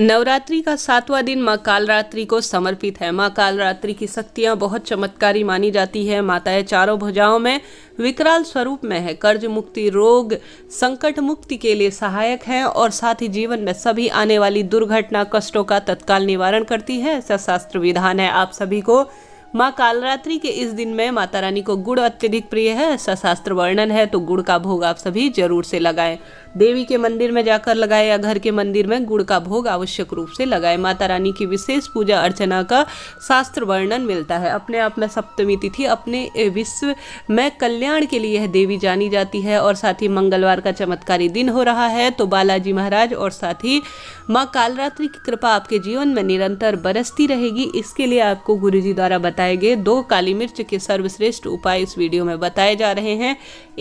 नवरात्रि का सातवां दिन माँ कालरात्रि को समर्पित है माँ कालरात्रि की शक्तियाँ बहुत चमत्कारी मानी जाती है माताएं चारों भुजाओं में विकराल स्वरूप में है कर्ज मुक्ति रोग संकट मुक्ति के लिए सहायक है और साथ ही जीवन में सभी आने वाली दुर्घटना कष्टों का तत्काल निवारण करती है ऐसा शास्त्र विधान है आप सभी को माँ कालरात्रि के इस दिन में माता रानी को गुड़ अत्यधिक प्रिय है ऐसा शास्त्र वर्णन है तो गुड़ का भोग आप सभी जरूर से लगाएं देवी के मंदिर में जाकर लगाए या घर के मंदिर में गुड़ का भोग आवश्यक रूप से लगाए माता रानी की विशेष पूजा अर्चना का शास्त्र वर्णन मिलता है अपने आप में सप्तमी तिथि अपने विश्व में कल्याण के लिए यह देवी जानी जाती है और साथ ही मंगलवार का चमत्कारी दिन हो रहा है तो बालाजी महाराज और साथ ही माँ कालरात्रि की कृपा आपके जीवन में निरंतर बरसती रहेगी इसके लिए आपको जी द्वारा बताए गए दो काली मिर्च के सर्वश्रेष्ठ उपाय इस वीडियो में बताए जा रहे हैं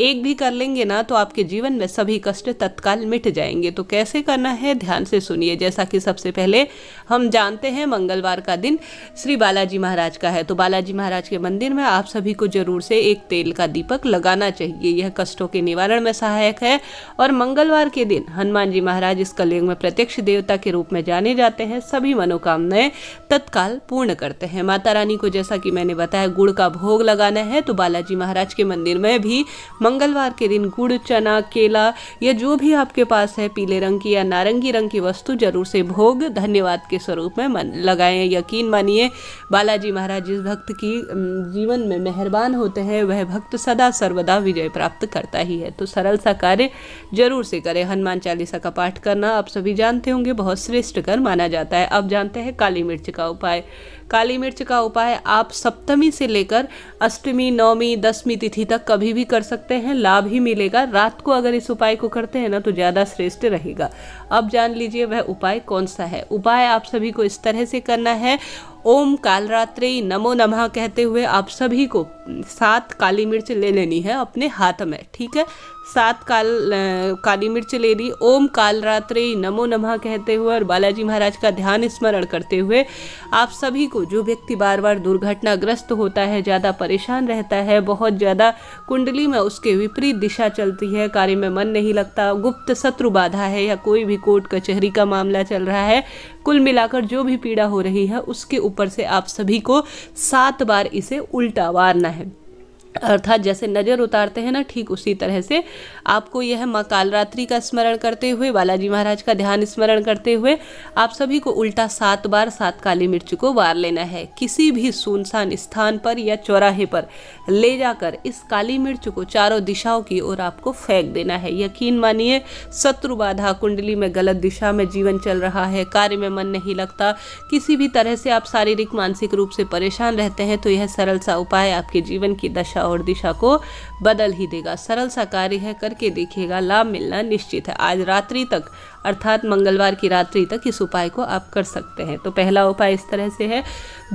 एक भी कर लेंगे ना तो आपके जीवन में सभी कष्ट तत्काल मिट जाएंगे तो कैसे करना है ध्यान से सुनिए जैसा कि सबसे पहले हम जानते हैं मंगलवार का दिन श्री बालाजी महाराज का है तो बालाजी महाराज के मंदिर में आप सभी को जरूर से एक तेल का दीपक लगाना चाहिए यह कष्टों के निवारण में सहायक है और मंगलवार के दिन हनुमान जी महाराज इस कलयुग में प्रत्यक्ष देवता के रूप में जाने जाते हैं सभी मनोकामनाएं तत्काल पूर्ण करते हैं माता रानी को जैसा कि मैंने बताया गुड़ का भोग लगाना है तो बालाजी महाराज के मंदिर में भी मंगलवार के दिन गुड़ चना केला या जो जो भी आपके पास है पीले रंग की या नारंगी रंग की वस्तु जरूर से भोग धन्यवाद के स्वरूप में मन लगाएं यकीन मानिए बालाजी महाराज जिस भक्त की जीवन में मेहरबान होते हैं वह भक्त सदा सर्वदा विजय प्राप्त करता ही है तो सरल सा कार्य जरूर से करें हनुमान चालीसा का पाठ करना आप सभी जानते होंगे बहुत श्रेष्ठ कर माना जाता है अब जानते हैं काली मिर्च का उपाय काली मिर्च का उपाय आप सप्तमी से लेकर अष्टमी नौमी दसवीं तिथि तक कभी भी कर सकते हैं लाभ ही मिलेगा रात को अगर इस उपाय को करते करते हैं ना तो ज़्यादा श्रेष्ठ रहेगा अब जान लीजिए वह उपाय कौन सा है उपाय आप सभी को इस तरह से करना है ओम कालरात्रि नमो नमः कहते हुए आप सभी को सात काली मिर्च ले लेनी है अपने हाथ में ठीक है सात काल काली मिर्च ले ली ओम कालरात्रि नमो नमः कहते हुए और बालाजी महाराज का ध्यान स्मरण करते हुए आप सभी को जो व्यक्ति बार बार दुर्घटनाग्रस्त होता है ज़्यादा परेशान रहता है बहुत ज़्यादा कुंडली में उसके विपरीत दिशा चलती है कार्य में मन नहीं लगता गुप्त शत्रु बाधा है या कोई भी कोर्ट कचहरी का मामला चल रहा है कुल मिलाकर जो भी पीड़ा हो रही है उसके ऊपर से आप सभी को सात बार इसे उल्टा वारना है अर्थात जैसे नज़र उतारते हैं ना ठीक उसी तरह से आपको यह माँ कालरात्रि का स्मरण करते हुए बालाजी महाराज का ध्यान स्मरण करते हुए आप सभी को उल्टा सात बार सात काली मिर्च को वार लेना है किसी भी सुनसान स्थान पर या चौराहे पर ले जाकर इस काली मिर्च को चारों दिशाओं की ओर आपको फेंक देना है यकीन मानिए शत्रु बाधा कुंडली में गलत दिशा में जीवन चल रहा है कार्य में मन नहीं लगता किसी भी तरह से आप शारीरिक मानसिक रूप से परेशान रहते हैं तो यह सरल सा उपाय आपके जीवन की दशा और दिशा को बदल ही देगा सरल सा कार्य है करके देखिएगा लाभ मिलना निश्चित है आज रात्रि तक अर्थात मंगलवार की रात्रि तक इस उपाय को आप कर सकते हैं तो पहला उपाय इस तरह से है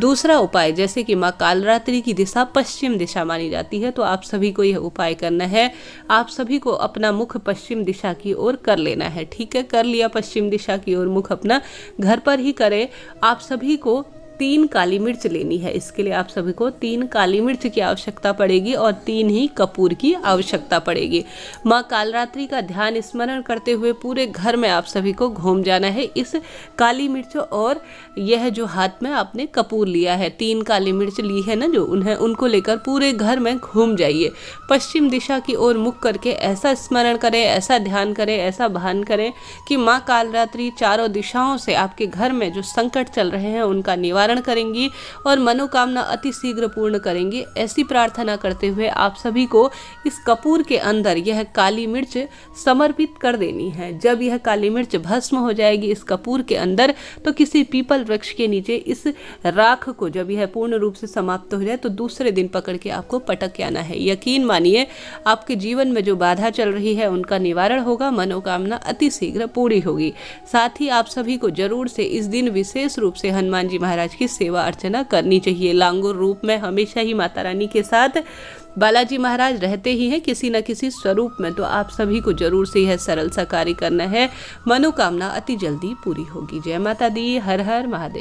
दूसरा उपाय जैसे कि माँ कालरात्रि की दिशा पश्चिम दिशा मानी जाती है तो आप सभी को यह उपाय करना है आप सभी को अपना मुख पश्चिम दिशा की ओर कर लेना है ठीक है कर लिया पश्चिम दिशा की ओर मुख अपना घर पर ही करें आप सभी को तीन काली मिर्च लेनी है इसके लिए आप सभी को तीन काली मिर्च की आवश्यकता पड़ेगी और तीन ही कपूर की आवश्यकता पड़ेगी माँ कालरात्रि का ध्यान स्मरण करते हुए पूरे घर में आप सभी को घूम जाना है इस काली मिर्च और यह जो हाथ में आपने कपूर लिया है तीन काली मिर्च ली है ना जो उन्हें उनको लेकर पूरे घर में घूम जाइए पश्चिम दिशा की ओर मुख करके ऐसा स्मरण करें ऐसा ध्यान करें ऐसा भान करें कि माँ कालरात्रि चारों दिशाओं से आपके घर में जो संकट चल रहे हैं उनका निवारण निवारण करेंगी और मनोकामना अति शीघ्र पूर्ण करेंगी ऐसी प्रार्थना करते हुए आप सभी को इस कपूर के अंदर यह काली मिर्च समर्पित कर देनी है जब यह काली मिर्च भस्म हो जाएगी इस कपूर के अंदर तो किसी पीपल वृक्ष के नीचे इस राख को जब यह पूर्ण रूप से समाप्त हो जाए तो दूसरे दिन पकड़ के आपको पटक के आना है यकीन मानिए आपके जीवन में जो बाधा चल रही है उनका निवारण होगा मनोकामना अतिशीघ्र पूरी होगी साथ ही आप सभी को जरूर से इस दिन विशेष रूप से हनुमान जी महाराज महाराज की सेवा अर्चना करनी चाहिए लांगुर रूप में हमेशा ही माता रानी के साथ बालाजी महाराज रहते ही हैं किसी न किसी स्वरूप में तो आप सभी को जरूर से यह सरल सा कार्य करना है मनोकामना अति जल्दी पूरी होगी जय माता दी हर हर महादेव